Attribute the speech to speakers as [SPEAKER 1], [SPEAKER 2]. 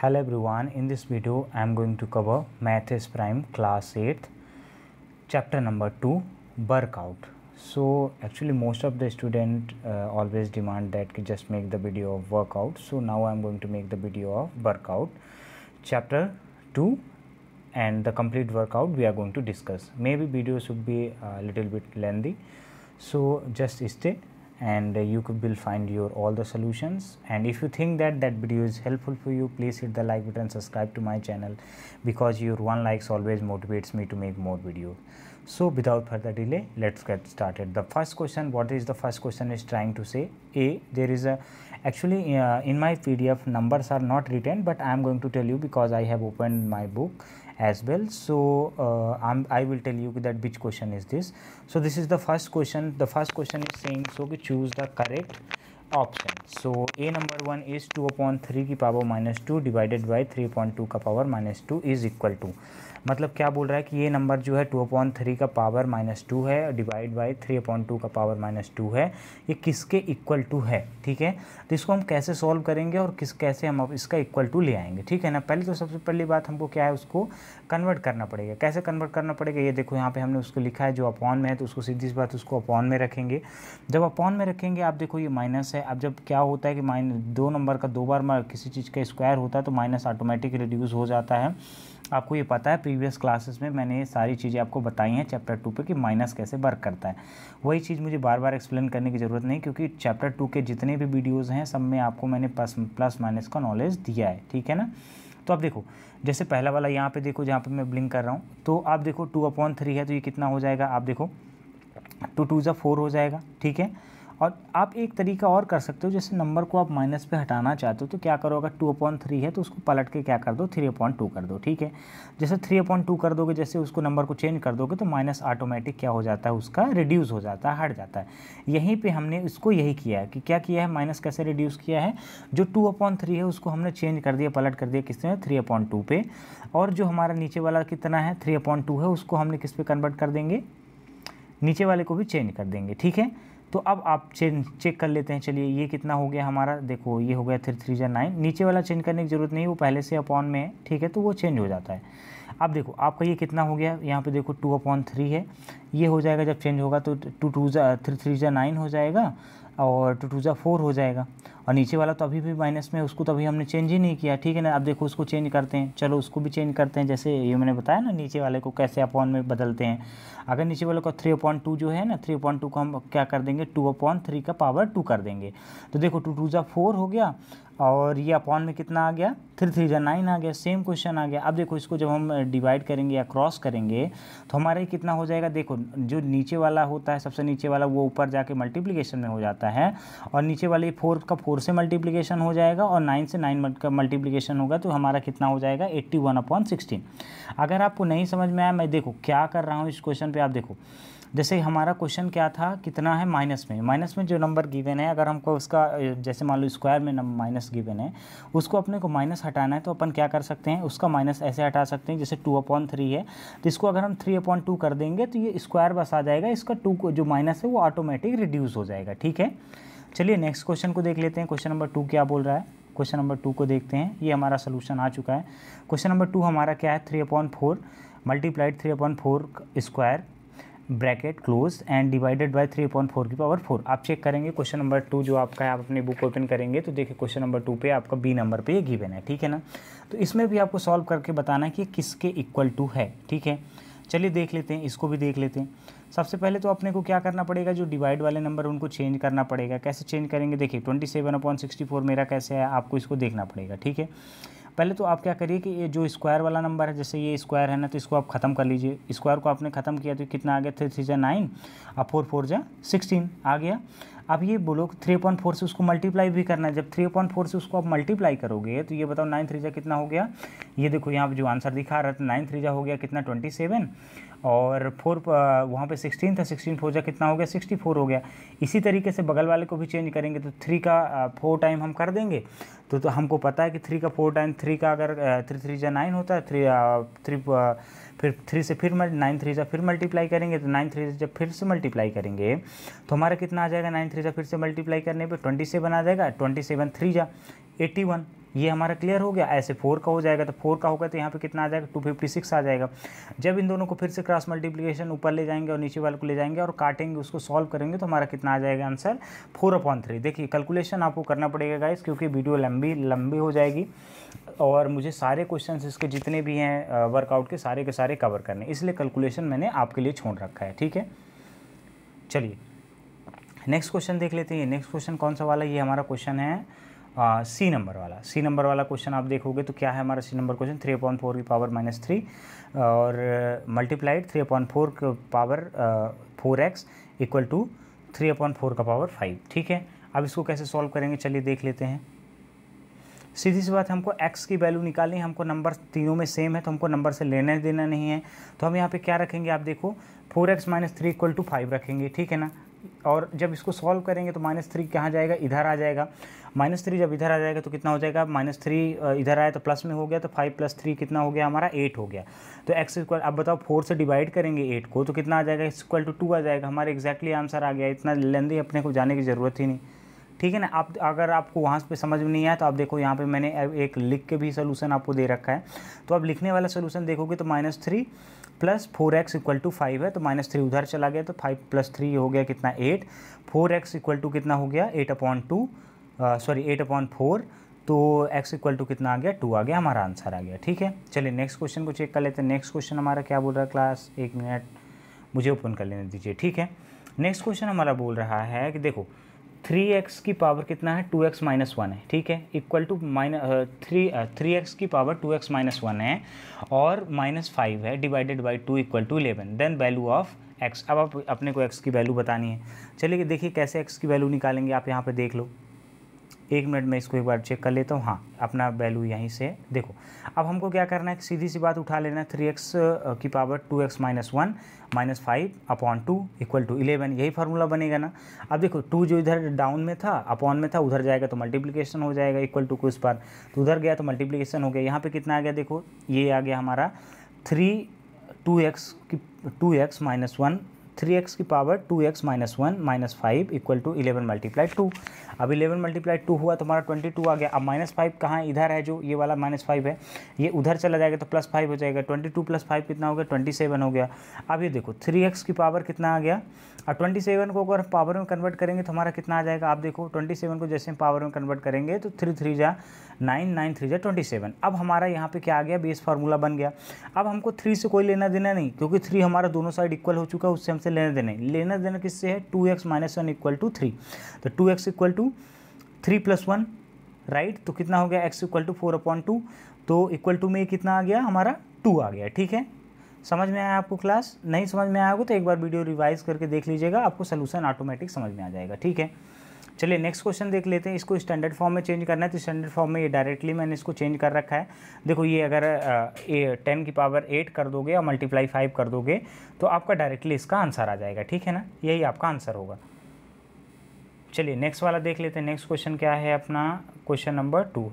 [SPEAKER 1] hello everyone in this video i am going to cover math is prime class 8th chapter number 2 workout so actually most of the student uh, always demand that just make the video of workout so now i'm going to make the video of workout chapter 2 and the complete workout we are going to discuss maybe videos would be a little bit lengthy so just stay and uh, you will find your all the solutions and if you think that that video is helpful for you please hit the like button subscribe to my channel because your one likes always motivates me to make more videos so without further delay let's get started the first question what is the first question is trying to say a there is a actually uh, in my pdf numbers are not written but i am going to tell you because i have opened my book as well so uh, i will tell you that which question is this so this is the first question the first question is saying so we choose the correct option so a number 1 is 2 upon 3 की power minus 2 divided by by 3 upon 2 is equal to. मतलब क्या बोल रहा है कि ये number जो है टू अपॉइंट थ्री का पावर माइनस टू है divide by three upon two का पावर माइनस टू है ये किसके इक्वल टू है ठीक है तो इसको हम कैसे सॉल्व करेंगे और किस कैसे हम अब इसका इक्वल टू ले आएंगे ठीक है ना पहले तो सबसे पहली बात हमको क्या है उसको कन्वर्ट करना पड़ेगा कैसे कन्वर्ट करना पड़ेगा ये देखो यहाँ पे हमने उसको लिखा है जो अपॉन में है तो उसको सीधी सी बात उसको अपॉन में रखेंगे जब अपॉन में रखेंगे आप देखो ये माइनस है अब जब क्या होता है कि माइनस दो नंबर का दो बार किसी चीज़ का स्क्वायर होता है तो माइनस ऑटोमेटिक रिड्यूस हो जाता है आपको ये पता है प्रीवियस क्लासेस में मैंने ये सारी चीज़ें आपको बताई हैं चैप्टर टू पे कि माइनस कैसे वर्क करता है वही चीज़ मुझे बार बार एक्सप्लेन करने की ज़रूरत नहीं क्योंकि चैप्टर टू के जितने भी वीडियोज़ हैं सब में आपको मैंने प्लस प्लस माइनस का नॉलेज दिया है ठीक है ना तो आप देखो जैसे पहला वाला यहाँ पर देखो जहाँ पर मैं ब्लिंक कर रहा हूँ तो आप देखो टू अपॉन थ्री है तो ये कितना हो जाएगा आप देखो टू टू ज़ा फोर हो जाएगा ठीक है और आप एक तरीका और कर सकते हो जैसे नंबर को आप माइनस पे हटाना चाहते हो तो क्या करो अगर टू अपॉइंट थ्री है तो उसको पलट के क्या कर दो थ्री अपॉइंट टू कर दो ठीक है जैसे थ्री अपॉइंट टू कर दोगे जैसे उसको नंबर को चेंज कर दोगे तो माइनस ऑटोमेटिक क्या हो जाता है उसका रिड्यूस हो जाता है हट जाता है यहीं पर हमने इसको यही किया है कि क्या किया है माइनस कैसे रिड्यूस किया है जो टू अपॉइंट थ्री है उसको हमने चेंज कर दिया पलट कर दिया किसने थ्री अपॉइंट टू पे और जो हमारा नीचे वाला कितना है थ्री अपॉइंट टू है उसको हमने किस पे कन्वर्ट कर देंगे नीचे वाले को भी चेंज कर देंगे ठीक है तो अब आप चेंज चेक कर लेते हैं चलिए ये कितना हो गया हमारा देखो ये हो गया थ्री थ्री जै नाइन नीचे वाला चेंज करने की ज़रूरत नहीं वो पहले से अपॉन में है ठीक है तो वो चेंज हो जाता है अब देखो आपका ये कितना हो गया यहाँ पे देखो टू अपॉन थ्री है ये हो जाएगा जब चेंज होगा तो टू टू ज़ा थ्री थ्री ज़ा नाइन हो जाएगा और टू टू ज़ा फोर हो जाएगा और नीचे वाला तो अभी भी माइनस में उसको तो अभी हमने चेंज ही नहीं किया ठीक है ना अब देखो उसको चेंज करते हैं चलो उसको भी चेंज करते हैं जैसे ये मैंने बताया ना नीचे वाले को कैसे अपॉन में बदलते हैं अगर नीचे वाले को थ्री अपॉन टू जो है ना थ्री अपॉन टू को हम क्या कर देंगे टू अपॉन थ्री का पावर टू कर देंगे तो देखो टू टू जो फोर हो गया और ये अपॉन में कितना आ गया थ्री थ्री जो नाइन आ गया सेम क्वेश्चन आ गया अब देखो इसको जब हम डिवाइड करेंगे या क्रॉस करेंगे तो हमारा कितना हो जाएगा देखो जो नीचे वाला होता है सबसे नीचे वाला वो ऊपर जाके मल्टीप्लीकेशन में हो जाता है और नीचे वाले फोर का फोर फोर से मल्टीप्लीकेशन हो जाएगा और नाइन से नाइन का मल्टीप्लीकेशन होगा तो हमारा कितना हो जाएगा एट्टी वन अपॉन सिक्सटीन अगर आपको नहीं समझ में आया मैं देखो क्या कर रहा हूँ इस क्वेश्चन पर आप देखो जैसे हमारा क्वेश्चन क्या था कितना है माइनस में माइनस में जो नंबर गिवन है अगर हमको उसका जैसे मान लो स्क्वायर में नंबर माइनस गिवन है उसको अपने को माइनस हटाना है तो अपन क्या कर सकते हैं उसका माइनस ऐसे हटा सकते हैं जैसे टू अपॉन थ्री है तो इसको अगर हम थ्री अपॉन टू कर देंगे तो ये स्क्वायर बस आ जाएगा इसका टू जो माइनस है वो ऑटोमेटिक रिड्यूस हो जाएगा ठीक है चलिए नेक्स्ट क्वेश्चन को देख लेते हैं क्वेश्चन नंबर टू क्या बोल रहा है क्वेश्चन नंबर टू को देखते हैं ये हमारा सोल्यूशन आ चुका है क्वेश्चन नंबर टू हमारा क्या है three upon four multiplied three upon four square bracket close and divided by three point four की पावर फोर आप चेक करेंगे क्वेश्चन नंबर टू जो आपका है आप अपनी बुक ओपन करेंगे तो देखिए क्वेश्चन नंबर टू पे आपका बी नंबर पे ये गिवन है ठीक है ना तो इसमें भी आपको सॉल्व करके बताना है कि किसके इक्वल टू है ठीक है चलिए देख लेते हैं इसको भी देख लेते हैं सबसे पहले तो अपने को क्या करना पड़ेगा जो डिवाइड वाले नंबर उनको चेंज करना पड़ेगा कैसे चेंज करेंगे देखिए twenty seven upon sixty four मेरा कैसे है आपको इसको देखना पड़ेगा ठीक है पहले तो आप क्या करिए कि ये जो स्क्वायर वाला नंबर है जैसे ये स्क्वायर है ना तो इसको आप ख़त्म कर लीजिए स्क्वायर को आपने ख़त्म किया तो कितना आ गया थ्री थ्री जै नाइन और फोर फोर जै सिक्सटीन आ गया अब ये बोलो थ्री पॉइंट फोर से उसको मल्टीप्लाई भी करना है जब थ्री पॉइंट फोर से उसको आप मल्टीप्लाई करोगे तो ये बताओ नाइन थ्री जै कितना हो गया ये देखो यहाँ पर जो आंसर दिखा रहा है तो नाइन थ्री जै हो गया कितना ट्वेंटी सेवन और फोर uh, वहाँ पे सिक्सटीन था सिक्सटीन फोर जा कितना हो गया सिक्सटी फोर हो गया इसी तरीके से बगल वाले को भी चेंज करेंगे तो थ्री का फोर uh, टाइम हम कर देंगे तो तो हमको पता है कि थ्री का फोर टाइम थ्री का अगर थ्री uh, थ्री जा नाइन होता है थ्री थ्री फिर थ्री से फिर नाइन थ्री जब फिर मल्टीप्लाई करेंगे तो नाइन थ्री जब फिर से मल्टीप्लाई करेंगे तो हमारा कितना आ जाएगा नाइन थ्री जब फिर से मल्टीप्लाई करने पर ट्वेंटी सेवन आ जाएगा ट्वेंटी सेवन थ्री जा एटी वन ये हमारा क्लियर हो गया ऐसे फोर का हो जाएगा तो फोर का होगा तो यहाँ पे कितना आ जाएगा टू फिफ्टी सिक्स आ जाएगा जब इन दोनों को फिर से क्रॉस मल्टीप्लीकेशन ऊपर ले जाएंगे और नीचे वाले को ले जाएंगे और काटेंगे उसको सॉल्व करेंगे तो हमारा कितना आ जाएगा आंसर फोर अपॉन थ्री देखिए कैलकुलेशन आपको करना पड़ेगा गाइस क्योंकि वीडियो लंबी लंबी हो जाएगी और मुझे सारे क्वेश्चन इसके जितने भी हैं वर्कआउट के सारे के सारे कवर करने इसलिए कैलकुलेशन मैंने आपके लिए छोड़ रखा है ठीक है चलिए नेक्स्ट क्वेश्चन देख लेते हैं नेक्स्ट क्वेश्चन कौन सा वाला ये हमारा क्वेश्चन है सी नंबर वाला सी नंबर वाला क्वेश्चन आप देखोगे तो क्या है हमारा C number question three upon four की पावर माइनस थ्री और मल्टीप्लाइड थ्री अपॉइंट फोर का power four x equal to three upon four का पावर फाइव ठीक है अब इसको कैसे सॉल्व करेंगे चलिए देख लेते हैं सीधी सी बात हमको x की वैल्यू निकालनी है हमको नंबर तीनों में सेम है तो हमको नंबर से लेना देना नहीं है तो हम यहाँ पे क्या रखेंगे आप देखो four x minus three equal to five रखेंगे ठीक है ना और जब इसको सॉल्व करेंगे तो माइनस थ्री कहाँ जाएगा इधर आ जाएगा माइनस थ्री जब इधर आ जाएगा तो कितना हो जाएगा माइनस थ्री इधर आया तो प्लस में हो गया तो फाइव प्लस थ्री कितना हो गया हमारा एट हो गया तो एक्स इक्वल अब बताओ फोर से डिवाइड करेंगे एट को तो कितना आ जाएगा इक्वल टू टू आ जाएगा हमारा एक्जैक्टली आंसर आ गया इतना लेंदी अपने को जाने की ज़रूरत ही नहीं ठीक है ना आप अगर आपको वहाँ पे समझ में नहीं आया तो आप देखो यहाँ पे मैंने एक लिख के भी सोल्यूशन आपको दे रखा है तो आप लिखने वाला सोल्यूशन देखोगे तो minus three plus four x equal to five है तो माइनस थ्री उधर चला गया तो फाइव प्लस थ्री हो गया कितना eight four x equal to कितना हो गया eight upon two sorry eight upon four तो x इक्वल टू कितना आ गया टू आ गया हमारा आंसर आ गया ठीक है चलिए नेक्स्ट क्वेश्चन को चेक कर लेते हैं नेक्स्ट क्वेश्चन हमारा क्या बोल रहा है क्लास एक मिनट मुझे ओपन कर लेने दीजिए ठीक है नेक्स्ट क्वेश्चन हमारा बोल रहा है कि देखो थ्री एक्स की पावर कितना है टू एक्स माइनस वन है ठीक है equal to minus three three x की power two x minus one है और माइनस फाइव है divided by two equal to eleven then value of x अब आप अपने को एक्स की वैल्यू बतानी है चलिए देखिए कैसे एक्स की वैल्यू निकालेंगे आप यहाँ पर देख लो एक मिनट में इसको एक बार चेक कर लेता हूँ हाँ अपना वैल्यू यहीं से देखो अब हमको क्या करना है सीधी सी बात उठा लेना है थ्री एक्स की power two x minus one minus five upon two equal to eleven यही फार्मूला बनेगा ना अब देखो टू जो इधर डाउन में था अपॉन में था उधर जाएगा तो मल्टीप्लीकेशन हो जाएगा इक्वल टू को इस पर तो उधर गया तो मल्टीप्लीकेशन हो गया यहाँ पर कितना आ गया देखो ये आ गया हमारा थ्री टू एक्स की two x minus one three x की power two x minus one minus five equal to eleven multiply two अब इलेवन मल्टीप्लाई टू हुआ तो हमारा ट्वेंटी टू आ गया अब माइनस फाइव कहाँ इधर है जो ये वाला माइनस फाइव है ये उधर चला जाएगा तो प्लस फाइव हो जाएगा ट्वेंटी टू प्लस फाइव कितना हो गया ट्वेंटी सेवन हो गया अब ये देखो थ्री एक्स की पावर कितना आ गया और ट्वेंटी सेवन को अगर पावर में कन्वर्ट करेंगे तो हमारा कितना आ जाएगा आप देखो ट्वेंटी सेवन को जैसे हम पावर में कन्वर्ट करेंगे तो थ्री थ्री जा नाइन नाइन थ्री जा ट्वेंटी सेवन अब हमारा यहाँ पे क्या आ गया बेस फार्मूला बन गया अब हमको थ्री से कोई लेना देना नहीं क्योंकि थ्री हमारा दोनों साइड इक्वल हो चुका है उससे हमसे से लेना देना है लेना देना किससे है two x minus one equal to three तो two x equal to three plus one right तो कितना हो गया x equal to four upon two तो इक्वल टू में कितना आ गया हमारा टू आ गया ठीक है समझ में आया आपको क्लास नहीं समझ में आया होगा तो एक बार वीडियो रिवाइज करके देख लीजिएगा आपको सोल्यूशन ऑटोमेटिक समझ में आ जाएगा ठीक है चलिए नेक्स्ट क्वेश्चन देख लेते हैं इसको स्टैंडर्ड फॉर्म में चेंज करना है तो स्टैंडर्ड फॉर्म में ये डायरेक्टली मैंने इसको चेंज कर रखा है देखो ये अगर ए टेन की पावर एट कर दोगे या मल्टीप्लाई फाइव कर दोगे तो आपका डायरेक्टली इसका आंसर आ जाएगा ठीक है ना यही आपका आंसर होगा चलिए नेक्स्ट वाला देख लेते हैं नेक्स्ट क्वेश्चन क्या है अपना क्वेश्चन नंबर टू